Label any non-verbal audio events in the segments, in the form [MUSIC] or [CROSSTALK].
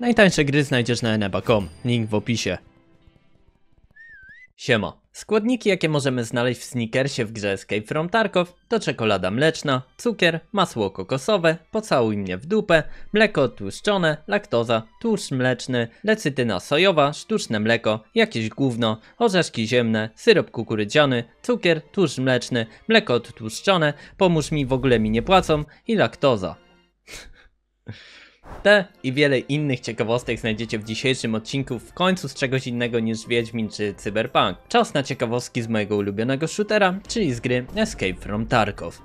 Najtańsze gry znajdziesz na eneba.com, link w opisie. Siema. Składniki jakie możemy znaleźć w sneakersie w grze Escape from Tarkov to czekolada mleczna, cukier, masło kokosowe, pocałuj mnie w dupę, mleko tłuszczone, laktoza, tłuszcz mleczny, lecytyna sojowa, sztuczne mleko, jakieś gówno, orzeszki ziemne, syrop kukurydziany, cukier, tłuszcz mleczny, mleko tłuszczone, pomóż mi w ogóle mi nie płacą i laktoza. [LAUGHS] Te i wiele innych ciekawostek znajdziecie w dzisiejszym odcinku w końcu z czegoś innego niż Wiedźmin czy Cyberpunk. Czas na ciekawostki z mojego ulubionego shootera, czyli z gry Escape from Tarkov.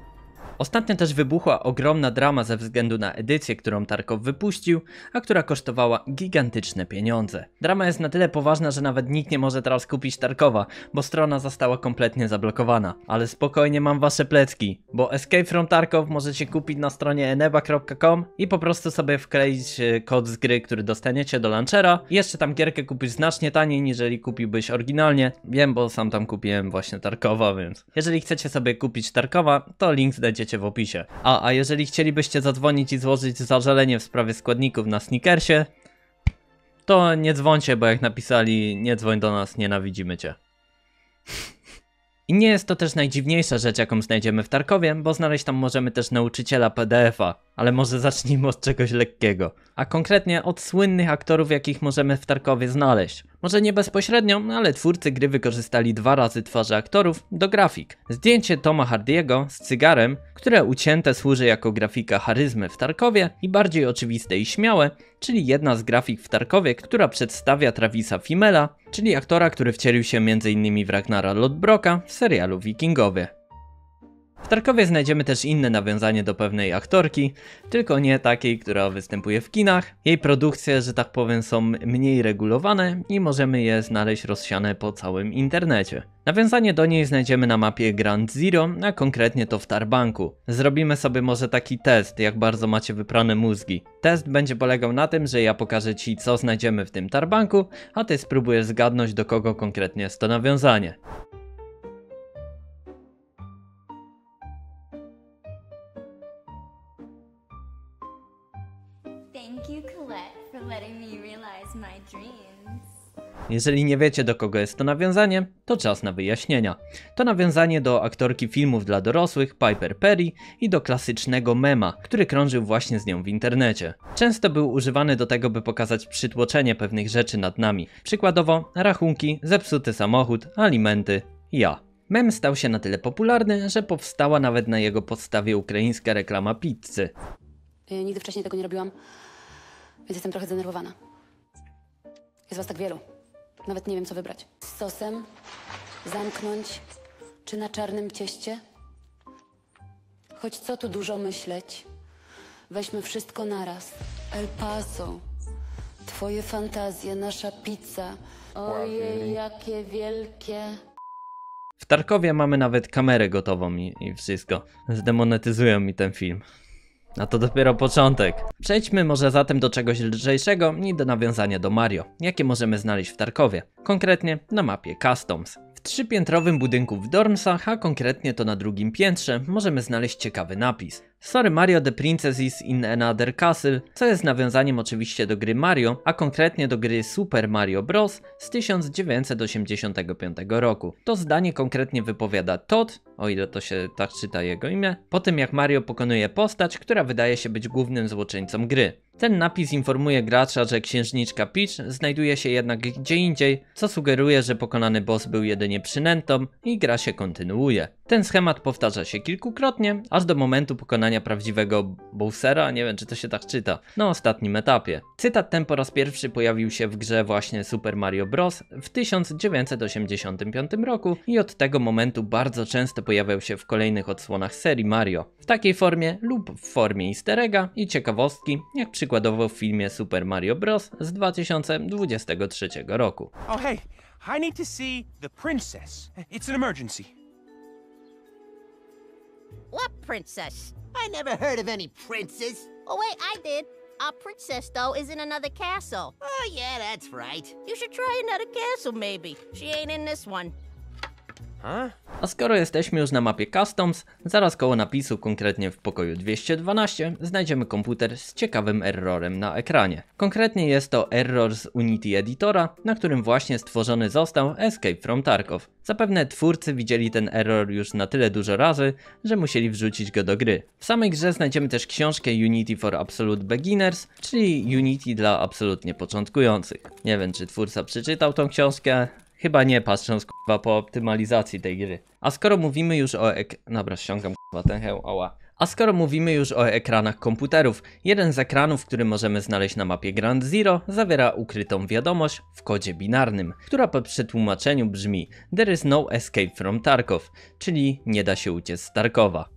Ostatnio też wybuchła ogromna drama ze względu na edycję, którą Tarkow wypuścił, a która kosztowała gigantyczne pieniądze. Drama jest na tyle poważna, że nawet nikt nie może teraz kupić Tarkowa, bo strona została kompletnie zablokowana. Ale spokojnie mam wasze plecki, bo Escape from Tarkov możecie kupić na stronie eneba.com i po prostu sobie wkleić e, kod z gry, który dostaniecie do launchera. Jeszcze tam gierkę kupisz znacznie taniej, niżeli kupiłbyś oryginalnie. Wiem, bo sam tam kupiłem właśnie Tarkowa, więc jeżeli chcecie sobie kupić Tarkowa, to link znajdziecie znajdziecie w opisie. A, a jeżeli chcielibyście zadzwonić i złożyć zażalenie w sprawie składników na sneakersie, to nie dzwońcie, bo jak napisali, nie dzwoń do nas, nienawidzimy cię. I nie jest to też najdziwniejsza rzecz, jaką znajdziemy w Tarkowie, bo znaleźć tam możemy też nauczyciela PDF-a, ale może zacznijmy od czegoś lekkiego, a konkretnie od słynnych aktorów, jakich możemy w Tarkowie znaleźć. Może nie bezpośrednio, ale twórcy gry wykorzystali dwa razy twarze aktorów do grafik. Zdjęcie Toma Hardiego z cygarem, które ucięte służy jako grafika charyzmy w Tarkowie i bardziej oczywiste i śmiałe, czyli jedna z grafik w Tarkowie, która przedstawia Travisa Fimela, czyli aktora, który wcielił się m.in. w Ragnara Lodbroka w serialu Wikingowie. W Tarkowie znajdziemy też inne nawiązanie do pewnej aktorki, tylko nie takiej, która występuje w kinach. Jej produkcje, że tak powiem, są mniej regulowane i możemy je znaleźć rozsiane po całym internecie. Nawiązanie do niej znajdziemy na mapie Grand Zero, a konkretnie to w Tarbanku. Zrobimy sobie może taki test, jak bardzo macie wyprane mózgi. Test będzie polegał na tym, że ja pokażę Ci co znajdziemy w tym Tarbanku, a Ty spróbujesz zgadnąć do kogo konkretnie jest to nawiązanie. Jeżeli nie wiecie do kogo jest to nawiązanie, to czas na wyjaśnienia. To nawiązanie do aktorki filmów dla dorosłych Piper Perry i do klasycznego mema, który krążył właśnie z nią w internecie. Często był używany do tego, by pokazać przytłoczenie pewnych rzeczy nad nami. Przykładowo rachunki, zepsuty samochód, alimenty, ja. Mem stał się na tyle popularny, że powstała nawet na jego podstawie ukraińska reklama pizzy. Y, nigdy wcześniej tego nie robiłam, więc jestem trochę zdenerwowana. Jest was tak wielu. Nawet nie wiem, co wybrać. Z sosem? Zamknąć? Czy na czarnym cieście? Choć co tu dużo myśleć? Weźmy wszystko naraz. El Paso. Twoje fantazje, nasza pizza. Ojej, jakie wielkie. W Tarkowie mamy nawet kamerę gotową i, i wszystko. Zdemonetyzują mi ten film. A to dopiero początek. Przejdźmy może zatem do czegoś lżejszego i do nawiązania do Mario, jakie możemy znaleźć w Tarkowie, konkretnie na mapie Customs. W trzypiętrowym budynku w Dormsach, a konkretnie to na drugim piętrze, możemy znaleźć ciekawy napis. Sorry Mario the Princess is in another castle, co jest nawiązaniem oczywiście do gry Mario, a konkretnie do gry Super Mario Bros. z 1985 roku. To zdanie konkretnie wypowiada Todd, o ile to się tak czyta jego imię, po tym jak Mario pokonuje postać, która wydaje się być głównym złoczyńcą gry. Ten napis informuje gracza, że księżniczka Peach znajduje się jednak gdzie indziej, co sugeruje, że pokonany boss był jedynie przynętą i gra się kontynuuje. Ten schemat powtarza się kilkukrotnie, aż do momentu pokonania prawdziwego Bowsera, nie wiem czy to się tak czyta, na ostatnim etapie. Cytat ten po raz pierwszy pojawił się w grze właśnie Super Mario Bros. w 1985 roku i od tego momentu bardzo często pojawiał się w kolejnych odsłonach serii Mario. W takiej formie lub w formie easter egga i ciekawostki, jak przykładowo w filmie Super Mario Bros. z 2023 roku. Oh hey, I need to see the princess. It's an emergency. What princess. I never heard of any princes. Oh, wait, I did. Our princess, though, is in another castle. Oh, yeah, that's right. You should try another castle, maybe. She ain't in this one. Huh? A skoro jesteśmy już na mapie Customs, zaraz koło napisu, konkretnie w pokoju 212, znajdziemy komputer z ciekawym errorem na ekranie. Konkretnie jest to error z Unity Editora, na którym właśnie stworzony został Escape from Tarkov. Zapewne twórcy widzieli ten error już na tyle dużo razy, że musieli wrzucić go do gry. W samej grze znajdziemy też książkę Unity for Absolute Beginners, czyli Unity dla absolutnie początkujących. Nie wiem, czy twórca przeczytał tą książkę, Chyba nie, patrząc k***wa po optymalizacji tej gry. A skoro mówimy już o ek... Dobra, ściągam k***wa ten heł, oła. A skoro mówimy już o ekranach komputerów, jeden z ekranów, który możemy znaleźć na mapie Grand Zero, zawiera ukrytą wiadomość w kodzie binarnym, która po przetłumaczeniu brzmi There is no escape from Tarkov, czyli nie da się uciec z Tarkowa.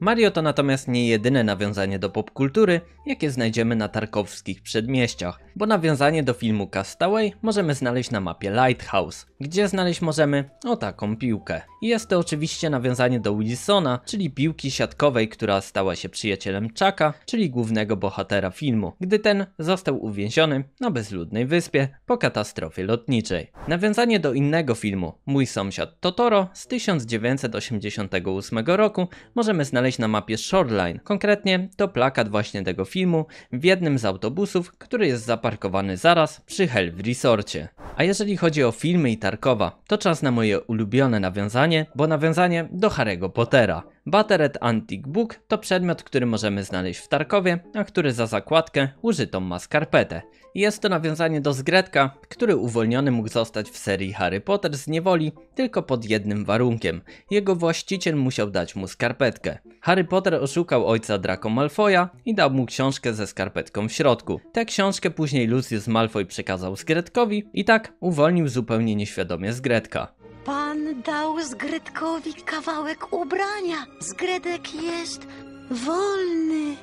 Mario to natomiast nie jedyne nawiązanie do popkultury, jakie znajdziemy na tarkowskich przedmieściach, bo nawiązanie do filmu Castaway możemy znaleźć na mapie Lighthouse, gdzie znaleźć możemy o taką piłkę. I jest to oczywiście nawiązanie do Wilsona, czyli piłki siatkowej, która stała się przyjacielem Chucka, czyli głównego bohatera filmu, gdy ten został uwięziony na bezludnej wyspie po katastrofie lotniczej. Nawiązanie do innego filmu, Mój sąsiad Totoro z 1988 roku, możemy znaleźć znaleźć na mapie Shoreline. Konkretnie to plakat właśnie tego filmu w jednym z autobusów, który jest zaparkowany zaraz przy Hell w Resorcie. A jeżeli chodzi o filmy i Tarkowa, to czas na moje ulubione nawiązanie, bo nawiązanie do Harry'ego Pottera. Battered Antique Book to przedmiot, który możemy znaleźć w Tarkowie, a który za zakładkę użytą ma skarpetę. Jest to nawiązanie do Zgretka, który uwolniony mógł zostać w serii Harry Potter z niewoli tylko pod jednym warunkiem. Jego właściciel musiał dać mu skarpetkę. Harry Potter oszukał ojca Draco Malfoya i dał mu książkę ze skarpetką w środku. Tę książkę później Lucius Malfoy przekazał Zgretkowi i tak uwolnił zupełnie nieświadomie Zgretka. Pan dał Zgredkowi kawałek ubrania. Zgredek jest wolny.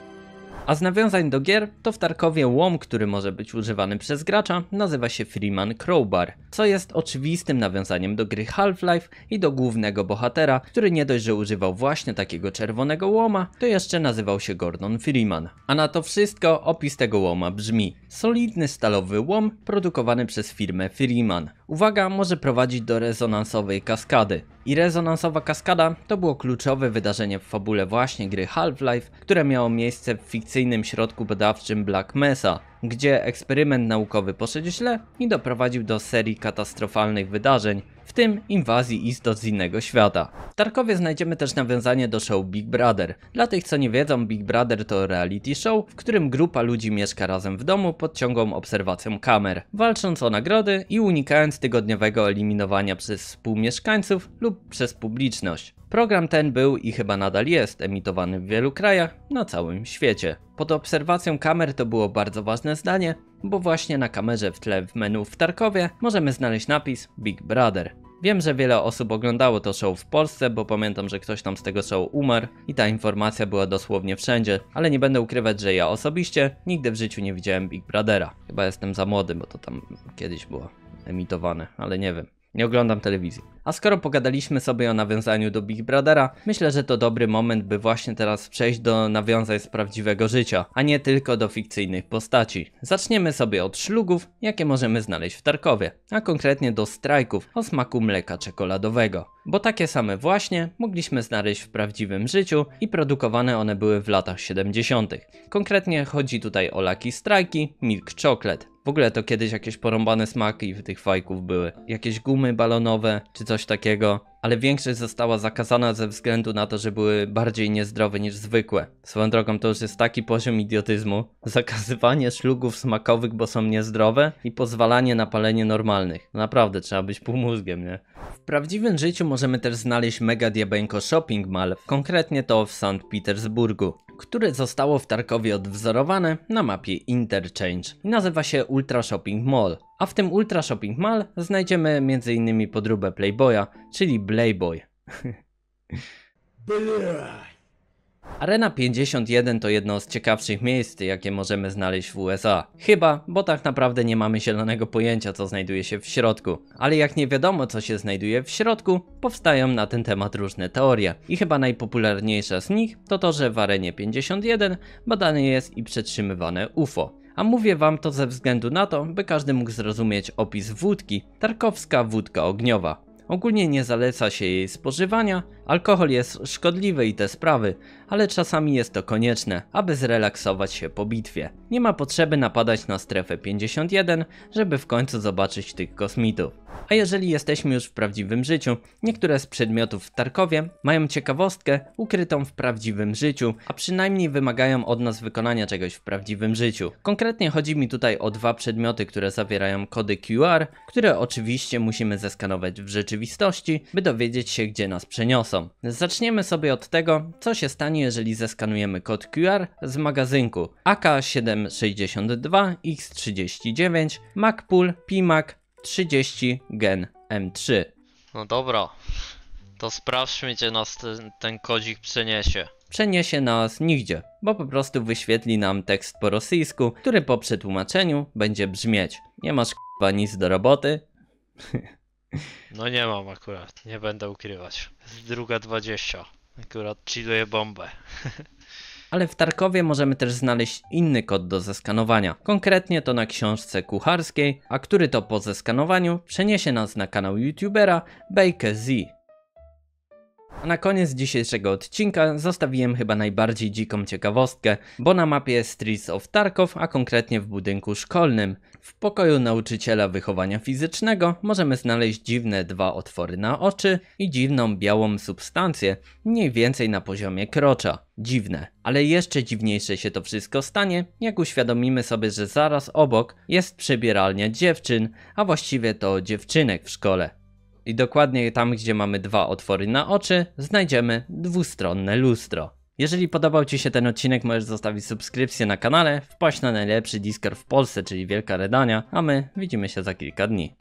A z nawiązań do gier, to w Tarkowie łom, który może być używany przez gracza, nazywa się Freeman Crowbar, co jest oczywistym nawiązaniem do gry Half-Life i do głównego bohatera, który nie dość, że używał właśnie takiego czerwonego łoma, to jeszcze nazywał się Gordon Freeman. A na to wszystko opis tego łoma brzmi: solidny stalowy łom produkowany przez firmę Freeman. Uwaga może prowadzić do rezonansowej kaskady. I rezonansowa kaskada to było kluczowe wydarzenie w fabule właśnie gry Half-Life, które miało miejsce w fikcyjnym środku badawczym Black Mesa gdzie eksperyment naukowy poszedł źle i doprowadził do serii katastrofalnych wydarzeń, w tym inwazji istot z innego świata. W Tarkowie znajdziemy też nawiązanie do show Big Brother. Dla tych co nie wiedzą, Big Brother to reality show, w którym grupa ludzi mieszka razem w domu pod ciągłą obserwacją kamer, walcząc o nagrody i unikając tygodniowego eliminowania przez współmieszkańców lub przez publiczność. Program ten był i chyba nadal jest emitowany w wielu krajach na całym świecie. Pod obserwacją kamer to było bardzo ważne zdanie, bo właśnie na kamerze w tle w menu w Tarkowie możemy znaleźć napis Big Brother. Wiem, że wiele osób oglądało to show w Polsce, bo pamiętam, że ktoś tam z tego show umarł i ta informacja była dosłownie wszędzie, ale nie będę ukrywać, że ja osobiście nigdy w życiu nie widziałem Big Brothera. Chyba jestem za młody, bo to tam kiedyś było emitowane, ale nie wiem. Nie oglądam telewizji. A skoro pogadaliśmy sobie o nawiązaniu do Big Brothera, myślę, że to dobry moment, by właśnie teraz przejść do nawiązań z prawdziwego życia, a nie tylko do fikcyjnych postaci. Zaczniemy sobie od szlugów, jakie możemy znaleźć w Tarkowie, a konkretnie do strajków o smaku mleka czekoladowego. Bo takie same właśnie mogliśmy znaleźć w prawdziwym życiu i produkowane one były w latach 70. Konkretnie chodzi tutaj o laki strajki, Milk Chocolate. W ogóle to kiedyś jakieś porąbane smaki w tych fajków były. Jakieś gumy balonowe czy coś takiego. Ale większość została zakazana ze względu na to, że były bardziej niezdrowe niż zwykłe. Swoją drogą to już jest taki poziom idiotyzmu. Zakazywanie szlugów smakowych, bo są niezdrowe i pozwalanie na palenie normalnych. Naprawdę trzeba być półmózgiem, nie? W prawdziwym życiu możemy też znaleźć mega diabeńko shopping mall, konkretnie to w Sankt Petersburgu które zostało w Tarkowie odwzorowane na mapie Interchange nazywa się Ultra Shopping Mall. A w tym Ultra Shopping Mall znajdziemy m.in. podróbę Playboya, czyli Playboy. [LAUGHS] Arena 51 to jedno z ciekawszych miejsc, jakie możemy znaleźć w USA. Chyba, bo tak naprawdę nie mamy zielonego pojęcia, co znajduje się w środku. Ale jak nie wiadomo, co się znajduje w środku, powstają na ten temat różne teorie. I chyba najpopularniejsza z nich to to, że w Arenie 51 badane jest i przetrzymywane UFO. A mówię wam to ze względu na to, by każdy mógł zrozumieć opis wódki, tarkowska wódka ogniowa. Ogólnie nie zaleca się jej spożywania, Alkohol jest szkodliwy i te sprawy, ale czasami jest to konieczne, aby zrelaksować się po bitwie. Nie ma potrzeby napadać na strefę 51, żeby w końcu zobaczyć tych kosmitów. A jeżeli jesteśmy już w prawdziwym życiu, niektóre z przedmiotów w Tarkowie mają ciekawostkę ukrytą w prawdziwym życiu, a przynajmniej wymagają od nas wykonania czegoś w prawdziwym życiu. Konkretnie chodzi mi tutaj o dwa przedmioty, które zawierają kody QR, które oczywiście musimy zeskanować w rzeczywistości, by dowiedzieć się gdzie nas przeniosą. Zaczniemy sobie od tego, co się stanie, jeżeli zeskanujemy kod QR z magazynku AK762X39 MacPool PMAC 30 Gen M3. No dobra, to sprawdźmy gdzie nas ten, ten kodzik przeniesie przeniesie nas nigdzie, bo po prostu wyświetli nam tekst po rosyjsku, który po przetłumaczeniu będzie brzmieć. Nie masz k***a nic do roboty? [LAUGHS] No nie mam akurat, nie będę ukrywać. Z druga 20. Akurat chilluję bombę. [LAUGHS] Ale w Tarkowie możemy też znaleźć inny kod do zeskanowania. Konkretnie to na książce kucharskiej, a który to po zeskanowaniu przeniesie nas na kanał youtubera BakerZ. Z. A na koniec dzisiejszego odcinka zostawiłem chyba najbardziej dziką ciekawostkę, bo na mapie Streets of Tarkov, a konkretnie w budynku szkolnym, w pokoju nauczyciela wychowania fizycznego możemy znaleźć dziwne dwa otwory na oczy i dziwną białą substancję, mniej więcej na poziomie krocza. Dziwne, ale jeszcze dziwniejsze się to wszystko stanie, jak uświadomimy sobie, że zaraz obok jest przebieralnia dziewczyn, a właściwie to dziewczynek w szkole. I dokładnie tam, gdzie mamy dwa otwory na oczy, znajdziemy dwustronne lustro. Jeżeli podobał Ci się ten odcinek, możesz zostawić subskrypcję na kanale, wpaść na najlepszy Discord w Polsce, czyli Wielka Redania, a my widzimy się za kilka dni.